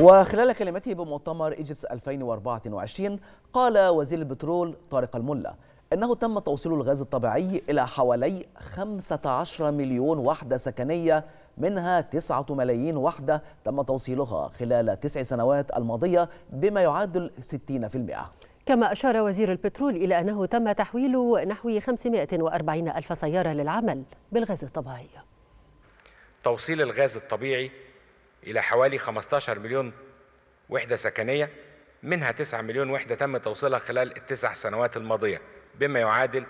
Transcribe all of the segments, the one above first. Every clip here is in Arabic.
وخلال كلمته بمؤتمر ايجيبس 2024 قال وزير البترول طارق الملا انه تم توصيل الغاز الطبيعي الى حوالي 15 مليون وحده سكنيه منها 9 ملايين وحده تم توصيلها خلال تسع سنوات الماضيه بما يعادل 60%. كما أشار وزير البترول إلى أنه تم تحويل نحو 540 ألف سيارة للعمل بالغاز الطبيعي توصيل الغاز الطبيعي إلى حوالي 15 مليون وحدة سكنية منها 9 مليون وحدة تم توصيلها خلال التسع سنوات الماضية بما يعادل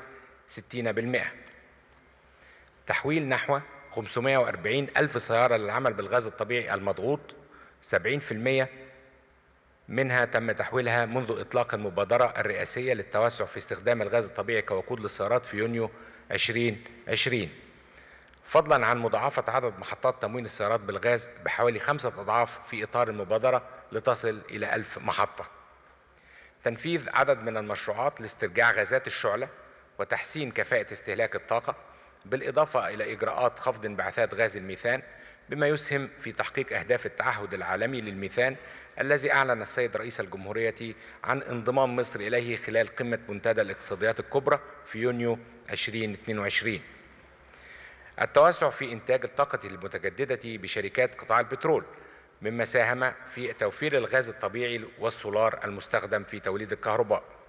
60% تحويل نحو 540 ألف سيارة للعمل بالغاز الطبيعي المضغوط 70% منها تم تحويلها منذ إطلاق المبادرة الرئاسية للتوسع في استخدام الغاز الطبيعي كوقود للسيارات في يونيو 2020 فضلا عن مضاعفة عدد محطات تموين السيارات بالغاز بحوالي خمسة أضعاف في إطار المبادرة لتصل إلى ألف محطة تنفيذ عدد من المشروعات لاسترجاع غازات الشعلة وتحسين كفاءة استهلاك الطاقة بالإضافة إلى إجراءات خفض انبعاثات غاز الميثان بما يسهم في تحقيق أهداف التعهد العالمي للميثان الذي أعلن السيد رئيس الجمهورية عن انضمام مصر إليه خلال قمة منتدى الاقتصاديات الكبرى في يونيو 2022 التوسع في إنتاج الطاقة المتجددة بشركات قطاع البترول مما ساهم في توفير الغاز الطبيعي والسولار المستخدم في توليد الكهرباء